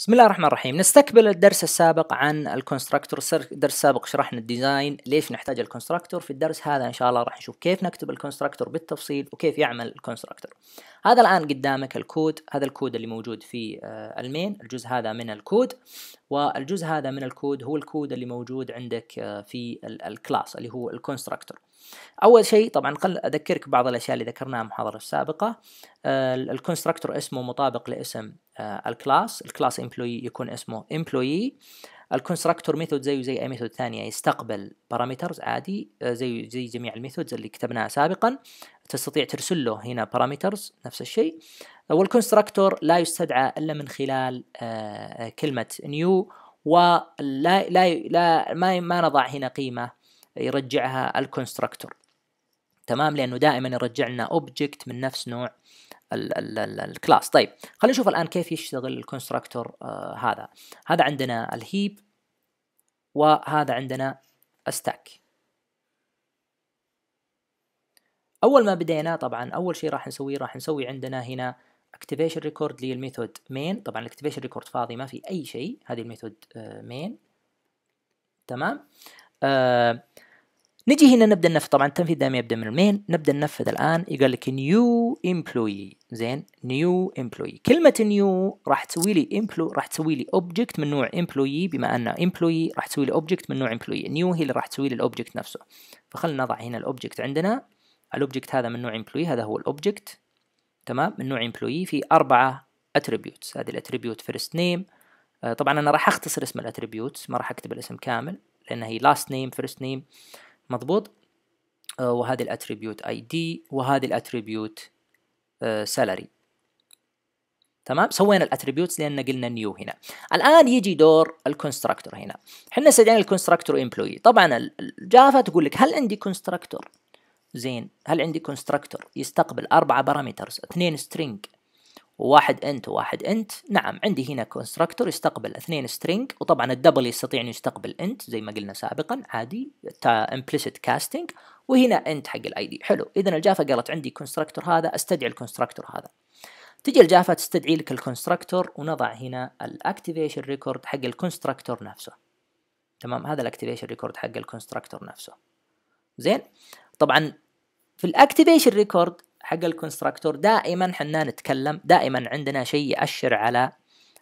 بسم الله الرحمن الرحيم نستكمل الدرس السابق عن الكونستراكتور الدرس السابق شرحنا الديزاين ليش نحتاج الكونستراكتور في الدرس هذا ان شاء الله راح نشوف كيف نكتب الكونستراكتور بالتفصيل وكيف يعمل الكونستراكتور هذا الان قدامك الكود هذا الكود اللي موجود في آه، المين الجزء هذا من الكود والجزء هذا من الكود هو الكود اللي موجود عندك آه، في الكلاس اللي هو الكونستراكتور اول شيء طبعا قل اذكرك بعض الاشياء اللي ذكرناها المحاضره السابقه آه، الكونستراكتور اسمه مطابق لاسم آه، الكلاس الكلاس امبلوي يكون اسمه امبلوي الكونستراكتور ميثود زيه زي اي ميثود ثانيه يعني يستقبل بارامترز عادي آه، زي زي جميع الميثودز اللي كتبناها سابقا تستطيع ترسل له هنا بارامترز نفس الشيء والكونستراكتور لا يستدعى الا من خلال آه، آه، كلمه نيو ولا لا لا ما ما نضع هنا قيمه يرجعها الكونستراكتور تمام لانه دائما يرجع لنا اوبجكت من نفس نوع الكلاس طيب خلينا نشوف الان كيف يشتغل الكونستراكتور آه هذا هذا عندنا الهيب وهذا عندنا استاك اول ما بدينا طبعا اول شيء راح نسويه راح نسوي عندنا هنا اكتيفيشن ريكورد للميثود مين طبعا الاكتيفيشن ريكورد فاضي ما في اي شيء هذه الميثود مين آه، تمام آه نجي هنا نبدا ننفذ طبعا التنفيذ دائما يبدا من المين نبدا ننفذ الان يقول لك نيو امبلوي زين نيو امبلوي كلمه نيو راح تسوي لي امبلو راح تسوي لي اوبجكت من نوع امبلوي بما ان امبلوي راح تسوي لي اوبجكت من نوع امبلوي نيو هي اللي راح تسوي لي الاوبجكت نفسه فخلنا نضع هنا الاوبجكت عندنا الاوبجكت هذا من نوع امبلوي هذا هو الاوبجكت تمام من نوع امبلوي في اربعه اتريبيوتس هذه الاتريبيوت فيرست نيم طبعا انا راح اختصر اسم الاتريبيوتس ما راح اكتب الاسم كامل لان هي لاست نيم فيرست نيم مضبوط آه، وهذه الاتريبيوت اي دي وهذه الاتريبيوت آه، سالري تمام سوينا الاتريبيوتس لان قلنا نيو هنا الان يجي دور الكونستراكتور هنا احنا استدعينا الكونستراكتور امبلوي طبعا الجافا تقول لك هل عندي كونستراكتور زين هل عندي كونستراكتور يستقبل اربعه بارامترز اثنين سترينج وواحد انت وواحد انت نعم عندي هنا كونستركتور يستقبل اثنين سترينج وطبعا الدبل يستطيع ان يستقبل انت زي ما قلنا سابقا عادي امبليسيت كاستنج وهنا انت حق الاي دي حلو اذا الجافا قالت عندي كونستركتور هذا استدعي الكونستركتور هذا تجي الجافا تستدعي لك الكونستركتور ونضع هنا الاكتيفيشن ريكورد حق الكونستركتور نفسه تمام هذا الاكتيفيشن ريكورد حق الكونستركتور نفسه زين طبعا في الاكتيفيشن ريكورد حق الكونستراكتور دائما حنا نتكلم دائما عندنا شيء يأشر على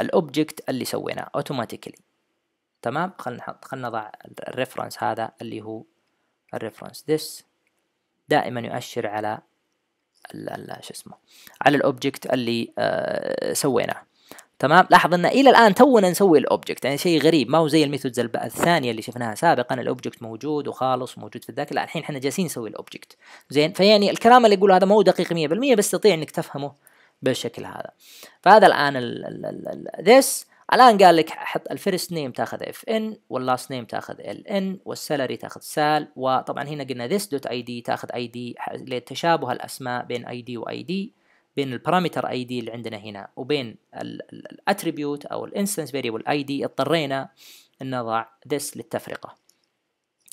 الاوبجكت اللي سويناه اوتوماتيكلي تمام خلنا نحط خلنا نضع الريفرنس هذا اللي هو الريفرنس ذس دائما يؤشر على شو اسمه على الاوبجكت اللي آه سويناه تمام لاحظ ان الى الان تونا نسوي الاوبجكت يعني شيء غريب ما هو زي الميثودز الثانيه اللي شفناها سابقا الاوبجكت موجود وخالص وموجود في الذاكره لا الحين احنا جالسين نسوي الاوبجكت زين فيعني الكلام اللي يقوله هذا مو دقيق 100% بس تستطيع انك تفهمه بالشكل هذا فهذا الان ذس الان قال لك حط الفيرست نيم تاخذ اف ان واللاست نيم تاخذ ال ان والسالري تاخذ سال وطبعا هنا قلنا ذس دوت اي دي تاخذ اي دي لتشابه الاسماء بين اي دي واي دي بين البارامتر اي دي اللي عندنا هنا وبين الاتريبيوت او الانستنس فيريبل اي دي اضطرينا ان نضع ذس للتفرقه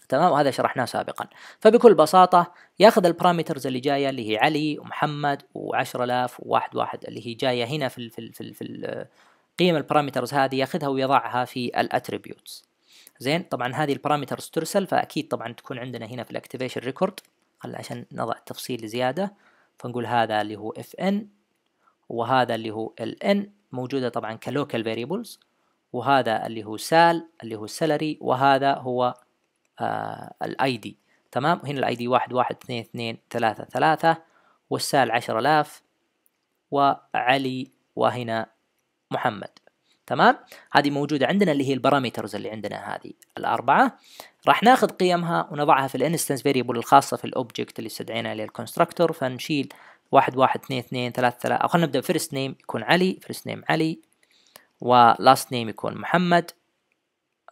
تمام وهذا شرحناه سابقا فبكل بساطة ياخذ البارامترز اللي جاية اللي هي علي ومحمد و10000 وواحد واحد اللي هي جاية هنا في الـ في الـ في, الـ في قيم البارامترز هذه ياخذها ويضعها في الاتريبيوتس زين طبعا هذه البارامترز ترسل فاكيد طبعا تكون عندنا هنا في الاكتيفيشن ريكورد خل عشان نضع التفصيل زيادة فنقول هذا اللي هو اف ان وهذا اللي هو ال ان موجودة طبعا كلوكال فاريبلز وهذا اللي هو سال اللي هو سالري وهذا هو آه، الاي دي تمام هنا الاي دي واحد واحد اثنين اثنين ثلاثة ثلاثة والسال عشر آلاف وعلي وهنا محمد تمام هذه موجودة عندنا اللي هي البارامترز اللي عندنا هذه الأربعة راح ناخذ قيمها ونضعها في الانستنس فيريبل الخاصة في الاوبجكت اللي استدعينا عليه الكونستركتور فنشيل واحد واحد اثنين اثنين ثلاثة ثلاثة أو خلينا نبدأ بفيرست نيم يكون علي فيرست نيم علي ولاست نيم يكون محمد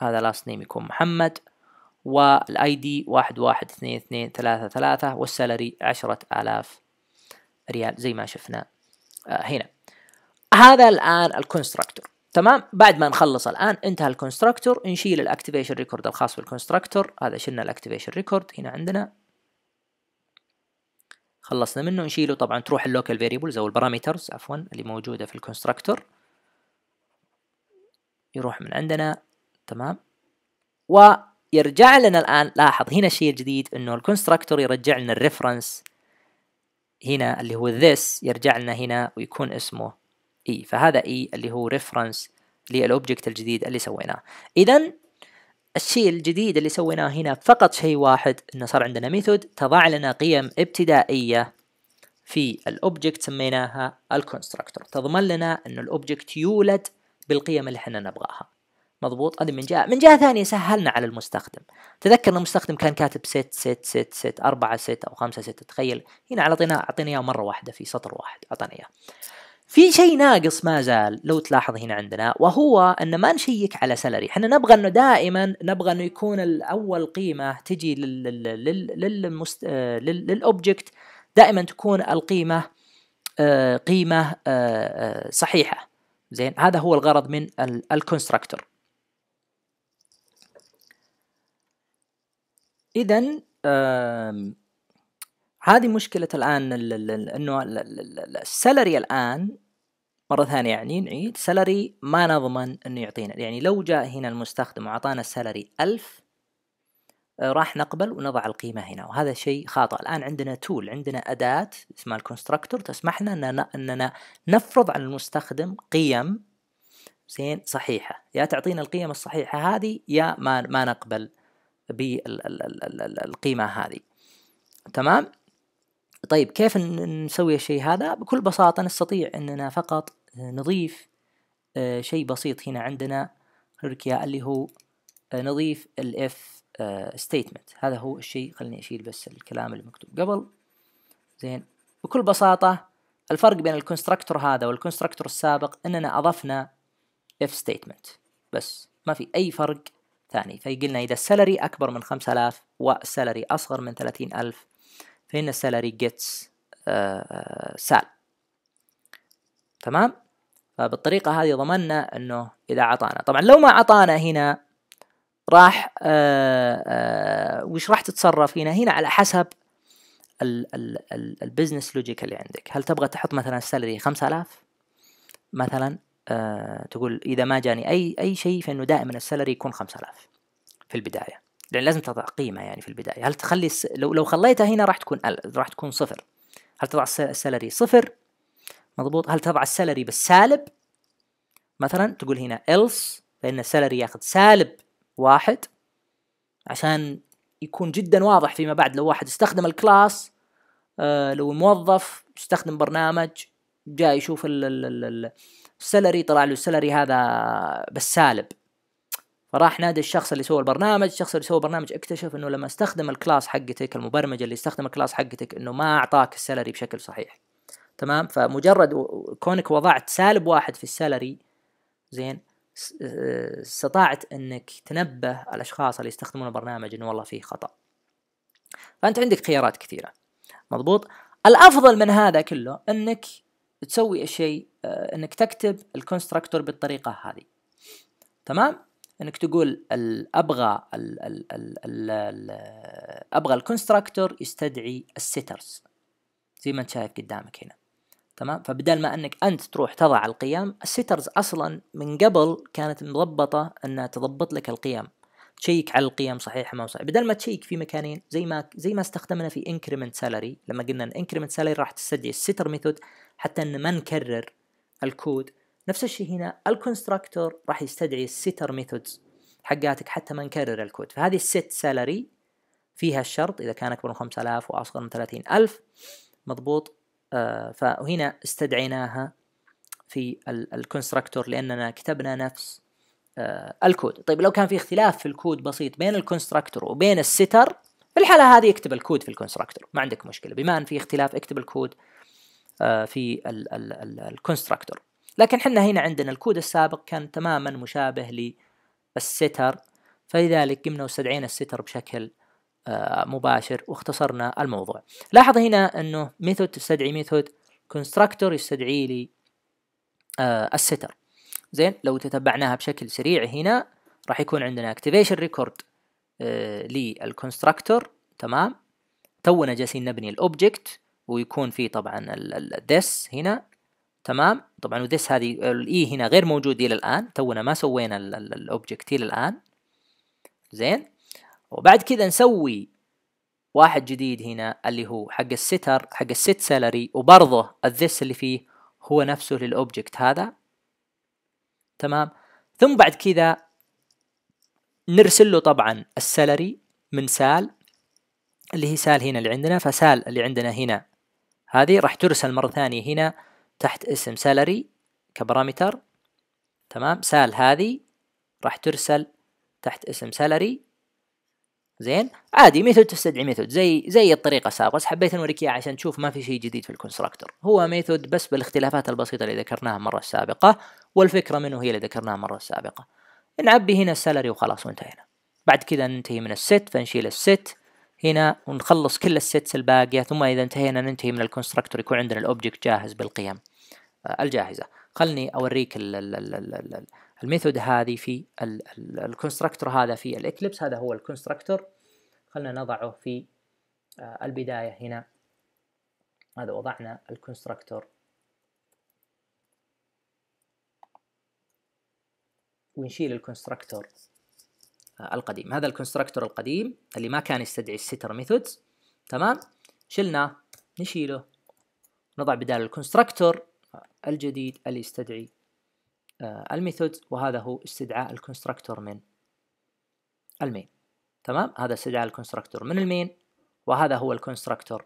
هذا لاست نيم يكون محمد والاي دي واحد واحد اثنين اثنين ثلاثة ثلاثة والسالري عشرة آلاف ريال زي ما شفنا آه، هنا هذا الآن الكونستركتور تمام بعد ما نخلص الان انتهى الكونستراكتور نشيل الاكتيفيشن ريكورد الخاص بالكونستراكتور هذا شلنا الاكتيفيشن ريكورد هنا عندنا خلصنا منه نشيله طبعا تروح اللوكال فيريبلز او البارامترز عفوا اللي موجوده في الكونستراكتور يروح من عندنا تمام ويرجع لنا الان لاحظ هنا الشيء الجديد انه الكونستراكتور يرجع لنا الريفرنس هنا اللي هو this يرجع لنا هنا ويكون اسمه اي فهذا اي اللي هو ريفرنس للاوبجكت الجديد اللي سويناه اذا الشيء الجديد اللي سويناه هنا فقط شيء واحد انه صار عندنا ميثود تضع لنا قيم ابتدائيه في الاوبجكت سميناها الكونستراكتور تضمن لنا انه الاوبجكت يولد بالقيم اللي احنا نبغاها مضبوط هذه من جهه من جهه ثانيه سهلنا على المستخدم تذكر ان المستخدم كان كاتب ست ست ست ست أربعة ست او خمسة ست تخيل هنا على اعطينا اعطينا اياه مره واحده في سطر واحد اعطانا اياه في شيء ناقص ما زال لو تلاحظ هنا عندنا وهو ان ما نشيك على سلري احنا نبغى انه دائما نبغى انه يكون الاول قيمه تجي للاوبجكت آه، دائما تكون القيمه آه، قيمه آه، صحيحه زين هذا هو الغرض من الكونستراكتور اذا هذه مشكلة الآن انه السالري الآن مرة ثانية يعني نعيد سالري ما نضمن انه يعطينا يعني لو جاء هنا المستخدم واعطانا السالري ألف آه، راح نقبل ونضع القيمة هنا وهذا شيء خاطئ الآن عندنا تول عندنا أداة اسمها الكونستراكتور تسمح لنا أننا نفرض على المستخدم قيم زين صحيحة يا تعطينا القيم الصحيحة هذه يا ما, ما نقبل بالقيمة هذه تمام طيب كيف نسوي الشيء هذا بكل بساطة نستطيع أننا فقط آه، نضيف آه، شيء بسيط هنا عندنا اللي هو آه، نضيف الاف statement هذا هو الشيء خليني أشيل بس الكلام المكتوب قبل زين بكل بساطة الفرق بين الكونستركتور هذا والكونستركتور السابق أننا أضفنا if statement بس ما في أي فرق ثاني فيقلنا إذا السالري أكبر من 5000 والسالري أصغر من 30000 فإن السالري جيتس سال تمام فبالطريقة هذه ضمننا أنه إذا أعطانا طبعا لو ما أعطانا هنا راح آه، آه، وش راح تتصرف هنا هنا على حسب البزنس لوجيك اللي عندك هل تبغى تحط مثلا السالري 5000 مثلا آه تقول اذا ما جاني اي اي شيء فانه دائما السالري يكون 5000 في البدايه لان لازم تضع قيمه يعني في البدايه هل تخلي الس... لو لو خليتها هنا راح تكون ال... راح تكون صفر هل تضع السالري صفر مضبوط هل تضع السالري بالسالب مثلا تقول هنا else لان السالري ياخذ سالب واحد عشان يكون جدا واضح فيما بعد لو واحد استخدم الكلاس آه لو موظف استخدم برنامج جاء يشوف السالري طلع له السالري هذا بالسالب راح نادى الشخص اللي سوى البرنامج الشخص اللي سوى البرنامج اكتشف انه لما استخدم الكلاس حقتك المبرمج اللي استخدم الكلاس حقتك انه ما اعطاك السالري بشكل صحيح تمام فمجرد كونك وضعت سالب واحد في السالري زين استطعت انك تنبه الاشخاص اللي يستخدمون البرنامج انه والله فيه خطا فانت عندك خيارات كثيره مضبوط الافضل من هذا كله انك تسوي الشيء آه، انك تكتب الكونستراكتور بالطريقه هذه تمام انك تقول ابغى ال ال ال ابغى الكونستراكتور يستدعي السيترز زي ما انت شايف قدامك هنا تمام فبدل ما انك انت تروح تضع القيم السيترز اصلا من قبل كانت مضبطه انها تضبط لك القيم تشيك على القيم صحيحه ما صحيحه بدل ما تشيك في مكانين زي ما زي ما استخدمنا في انكريمنت سالري لما قلنا ان انكريمنت سالري راح تستدعي الستر ميثود حتى ان ما نكرر الكود نفس الشيء هنا الكونستراكتور راح يستدعي السيتر ميثودز حقاتك حتى ما نكرر الكود فهذه السيت سالري فيها الشرط اذا كان اكبر من 5000 واصغر من 30000 مضبوط آه فهنا استدعيناها في الكونستراكتور لاننا كتبنا نفس آه الكود طيب لو كان في اختلاف في الكود بسيط بين الكونستراكتور وبين السيتر في الحالة هذه اكتب الكود في الكونستراكتور ما عندك مشكلة بما ان في اختلاف اكتب الكود آه في الكونستراكتور لكن حنا هنا عندنا الكود السابق كان تماما مشابه للستر فلذلك قمنا واستدعينا الستر بشكل آه، مباشر واختصرنا الموضوع لاحظ هنا انه ميثود تستدعي ميثود كونستراكتور يستدعي لي آه، الستر زين لو تتبعناها بشكل سريع هنا راح يكون عندنا اكتيفيشن ريكورد للكونستراكتور تمام تونا جالسين نبني الاوبجكت ويكون في طبعا الديس هنا تمام طبعا وذس هذه الاي هنا غير موجود الى الان تونا ما سوينا الاوبجكت الى الان زين وبعد كذا نسوي واحد جديد هنا اللي هو حق الستر حق الست سالري وبرضه الذس اللي فيه هو نفسه للاوبجكت هذا تمام ثم بعد كذا نرسل له طبعا السالري من سال اللي هي سال هنا اللي عندنا فسال اللي عندنا هنا هذه راح ترسل مرة ثانية هنا تحت اسم سالري كبارامتر تمام سال هذه راح ترسل تحت اسم سالري زين عادي ميثود تستدعي ميثود زي زي الطريقه السابقه بس حبيت نوريك اياها عشان تشوف ما في شيء جديد في الكونستراكتور هو ميثود بس بالاختلافات البسيطه اللي ذكرناها المره السابقه والفكره منه هي اللي ذكرناها المره السابقه نعبي هنا السالري وخلاص وانتهينا بعد كذا ننتهي من الست فنشيل الست هنا ونخلص كل السيتس الباقية ثم إذا انتهينا ننتهي من الكونستركتور يكون عندنا الأوبجكت جاهز بالقيم آه، الجاهزة خلني أوريك الميثود هذه في الكونستركتور هذا في الإكليبس هذا هو الكونستركتور خلنا نضعه في آه، البداية هنا هذا وضعنا الكونستركتور ونشيل الكونستركتور القديم هذا الكونستركتور القديم اللي ما كان يستدعي الستر ميثودز تمام شلناه نشيله نضع بدال الكونستركتور الجديد اللي يستدعي آه، الميثودز وهذا هو استدعاء الكونستركتور من المين تمام هذا استدعاء الكونستركتور من المين وهذا هو الكونستركتور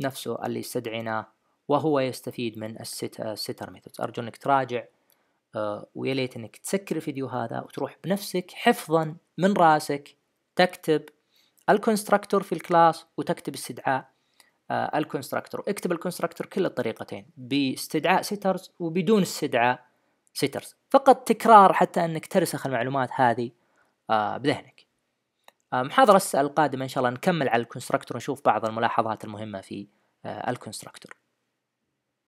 نفسه اللي استدعيناه وهو يستفيد من آه، الستر ميثودز ارجو انك تراجع آه، ويا ليت انك تسكر الفيديو هذا وتروح بنفسك حفظا من راسك تكتب الكونستراكتور في الكلاس وتكتب استدعاء آه، الكونستراكتور اكتب الكونستراكتور كل الطريقتين باستدعاء سيترز وبدون استدعاء سيترز فقط تكرار حتى انك ترسخ المعلومات هذه آه، بذهنك محاضرة القادمة ان شاء الله نكمل على الكونستراكتور ونشوف بعض الملاحظات المهمة في الكونستراكتور